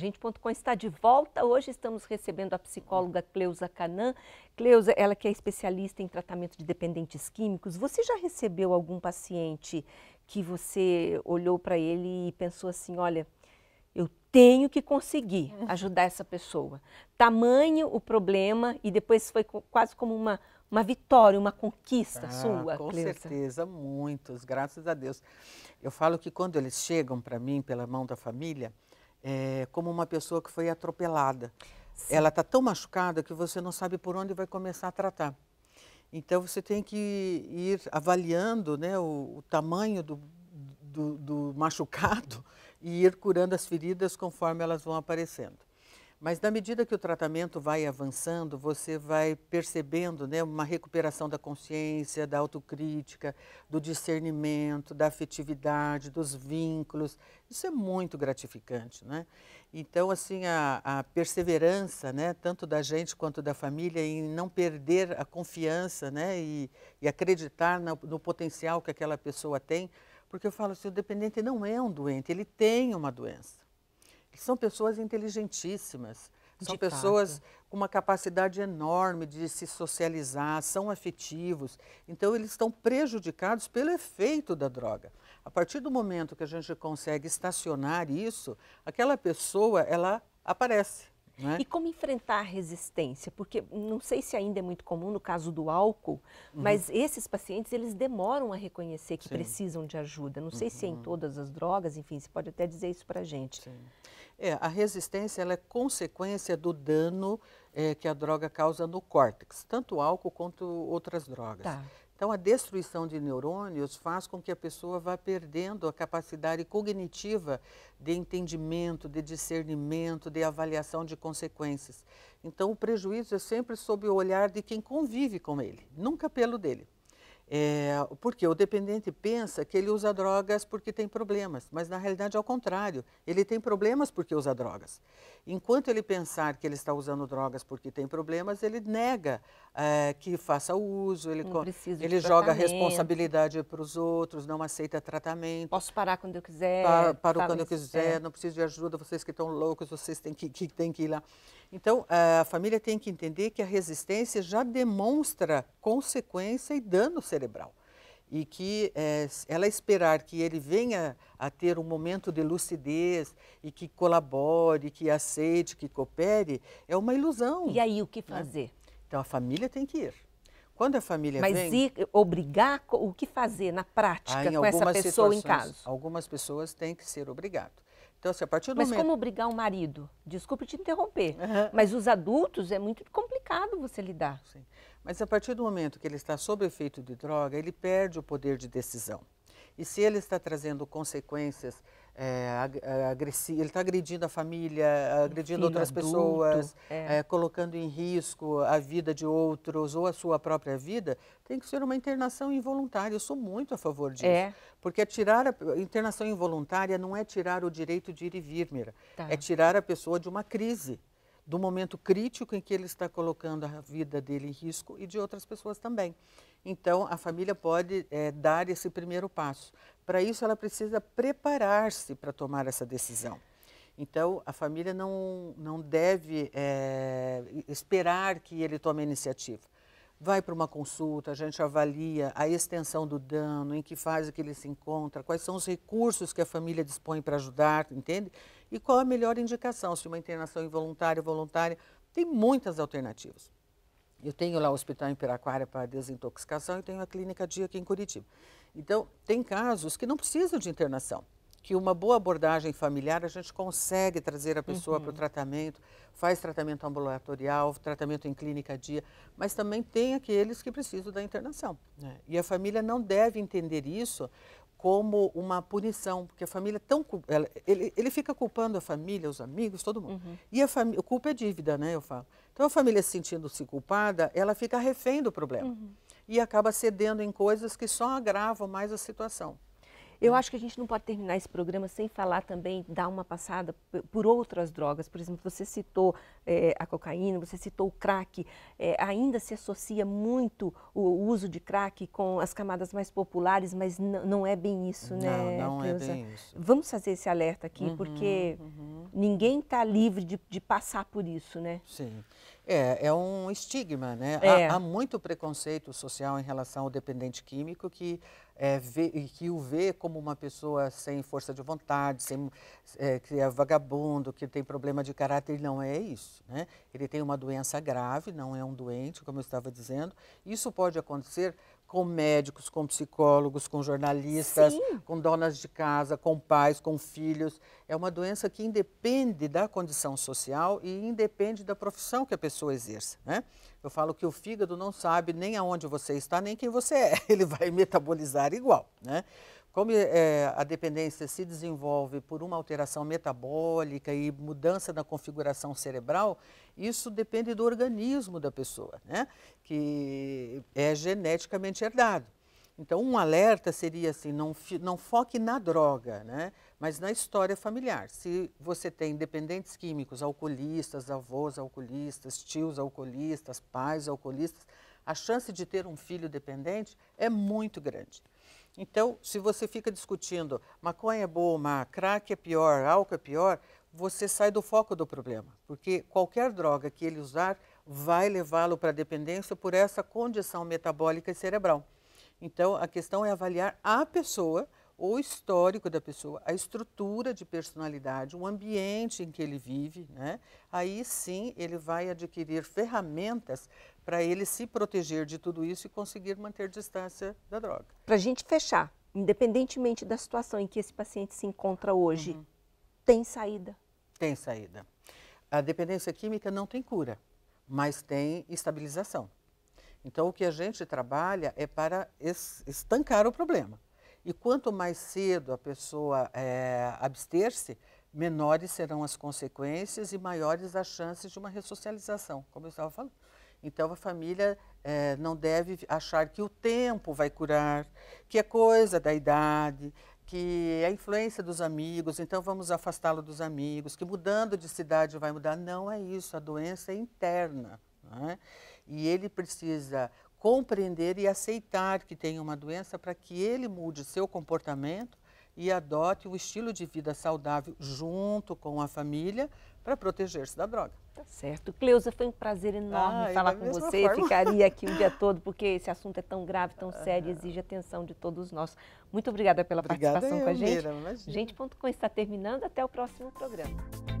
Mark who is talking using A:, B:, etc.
A: Gente.com está de volta. Hoje estamos recebendo a psicóloga Cleusa Canan. Cleusa, ela que é especialista em tratamento de dependentes químicos. Você já recebeu algum paciente que você olhou para ele e pensou assim, olha, eu tenho que conseguir ajudar essa pessoa. Tamanho o problema e depois foi quase como uma uma vitória, uma conquista ah, sua, Com Cleusa. certeza,
B: muitos, graças a Deus. Eu falo que quando eles chegam para mim pela mão da família, é, como uma pessoa que foi atropelada. Sim. Ela está tão machucada que você não sabe por onde vai começar a tratar. Então você tem que ir avaliando né, o, o tamanho do, do, do machucado e ir curando as feridas conforme elas vão aparecendo. Mas na medida que o tratamento vai avançando, você vai percebendo né, uma recuperação da consciência, da autocrítica, do discernimento, da afetividade, dos vínculos. Isso é muito gratificante, né? Então, assim, a, a perseverança, né, tanto da gente quanto da família, em não perder a confiança, né, e, e acreditar no, no potencial que aquela pessoa tem, porque eu falo assim, o dependente não é um doente, ele tem uma doença. São pessoas inteligentíssimas, são de pessoas fato. com uma capacidade enorme de se socializar, são afetivos. Então, eles estão prejudicados pelo efeito da droga. A partir do momento que a gente consegue estacionar isso, aquela pessoa, ela aparece.
A: Né? E como enfrentar a resistência? Porque não sei se ainda é muito comum no caso do álcool, uhum. mas esses pacientes eles demoram a reconhecer que Sim. precisam de ajuda. Não sei se é em uhum. todas as drogas, enfim, você pode até dizer isso para gente. Sim. É, a resistência ela é
B: consequência do dano é, que a droga causa no córtex, tanto o álcool quanto outras drogas. Tá. Então, a destruição de neurônios faz com que a pessoa vá perdendo a capacidade cognitiva de entendimento, de discernimento, de avaliação de consequências. Então, o prejuízo é sempre sob o olhar de quem convive com ele, nunca pelo dele. É, porque o dependente pensa que ele usa drogas porque tem problemas, mas na realidade é o contrário. Ele tem problemas porque usa drogas. Enquanto ele pensar que ele está usando drogas porque tem problemas, ele nega é, que faça o uso, ele, ele joga a responsabilidade para os outros, não aceita tratamento. Posso parar quando eu quiser. Pa paro quando eu quiser, é. não preciso de ajuda, vocês que estão loucos, vocês têm que, que, têm que ir lá. Então, eh, a família tem que entender que a resistência já demonstra consequência e dano cerebral cerebral e que é, ela esperar que ele venha a ter um momento de lucidez e que colabore, que aceite, que coopere, é uma ilusão. E aí o que né? fazer? Né? Então a família tem que ir. Quando a família Mas vem...
A: Mas obrigar, o que fazer na prática ah, com essa pessoa em casa? Algumas pessoas
B: têm que ser obrigado. Então, assim, a partir do mas momento... como
A: obrigar o marido? Desculpe te interromper, uhum. mas os adultos é muito complicado você lidar. Sim. Mas a partir do momento
B: que ele está sob efeito de droga, ele perde o poder de decisão. E se ele está trazendo consequências é, é ele está agredindo a família, agredindo outras adulto, pessoas, é. É, colocando em risco a vida de outros ou a sua própria vida, tem que ser uma internação involuntária. Eu sou muito a favor disso. É. Porque é tirar a internação involuntária não é tirar o direito de ir e vir, Mira. Tá. É tirar a pessoa de uma crise do momento crítico em que ele está colocando a vida dele em risco e de outras pessoas também. Então, a família pode é, dar esse primeiro passo. Para isso, ela precisa preparar-se para tomar essa decisão. Então, a família não, não deve é, esperar que ele tome a iniciativa. Vai para uma consulta, a gente avalia a extensão do dano, em que fase que ele se encontra, quais são os recursos que a família dispõe para ajudar, entende? E qual a melhor indicação? Se uma internação involuntária, ou voluntária, tem muitas alternativas. Eu tenho lá o Hospital em para desintoxicação e tenho a Clínica Dia aqui em Curitiba. Então, tem casos que não precisam de internação, que uma boa abordagem familiar a gente consegue trazer a pessoa uhum. para o uhum. tratamento, faz tratamento ambulatorial, tratamento em clínica dia, mas também tem aqueles que precisam da internação. Né? E a família não deve entender isso como uma punição, porque a família é tão ela, ele, ele fica culpando a família, os amigos, todo mundo. Uhum. E a família, culpa é dívida, né, eu falo. Então a família sentindo-se culpada, ela fica refém do problema. Uhum.
A: E acaba cedendo em coisas que só agravam mais a situação. Eu acho que a gente não pode terminar esse programa sem falar também, dar uma passada por outras drogas. Por exemplo, você citou é, a cocaína, você citou o crack. É, ainda se associa muito o uso de crack com as camadas mais populares, mas não é bem isso, não, né? Não, não é bem isso. Vamos fazer esse alerta aqui, uhum, porque uhum. ninguém está livre de, de passar por isso, né?
B: Sim. É, é um estigma, né? É. Há, há, muito preconceito social em relação ao dependente químico que é, vê, que o vê como uma pessoa sem força de vontade, sem, é, que é vagabundo, que tem problema de caráter, não é isso. Né? Ele tem uma doença grave, não é um doente, como eu estava dizendo. Isso pode acontecer com médicos, com psicólogos, com jornalistas, Sim. com donas de casa, com pais, com filhos. É uma doença que independe da condição social e independe da profissão que a pessoa exerce. Né? Eu falo que o fígado não sabe nem aonde você está, nem quem você é. Ele vai metabolizar igual. Né? Como é, a dependência se desenvolve por uma alteração metabólica e mudança na configuração cerebral, isso depende do organismo da pessoa, né? que é geneticamente herdado. Então, um alerta seria assim: não, não foque na droga, né? mas na história familiar. Se você tem dependentes químicos, alcoolistas, avós alcoolistas, tios alcoolistas, pais alcoolistas, a chance de ter um filho dependente é muito grande. Então, se você fica discutindo maconha é boa ou má, crack é pior, álcool é pior, você sai do foco do problema, porque qualquer droga que ele usar vai levá-lo para a dependência por essa condição metabólica e cerebral. Então, a questão é avaliar a pessoa, o histórico da pessoa, a estrutura de personalidade, o ambiente em que ele vive, né? Aí sim ele vai adquirir ferramentas para ele se proteger de tudo isso e conseguir manter distância da droga.
A: Para a gente fechar, independentemente da situação em que esse paciente se encontra hoje, uhum. tem saída? Tem saída. A dependência
B: química não tem cura, mas tem estabilização. Então, o que a gente trabalha é para estancar o problema. E quanto mais cedo a pessoa é, abster-se, menores serão as consequências e maiores as chances de uma ressocialização, como eu estava falando. Então, a família é, não deve achar que o tempo vai curar, que é coisa da idade, que é a influência dos amigos, então vamos afastá-lo dos amigos, que mudando de cidade vai mudar. Não é isso, a doença é interna. É? E ele precisa compreender e aceitar que tem uma doença para que ele mude seu comportamento e adote um estilo de vida saudável junto com a família para proteger-se da droga.
A: Tá certo. Cleusa, foi um prazer enorme ah, falar com você. Forma. Ficaria aqui o dia todo, porque esse assunto é tão grave, tão sério e exige atenção de todos nós. Muito obrigada pela obrigada participação eu, com a gente. Mira, Gente.com está terminando. Até o próximo programa.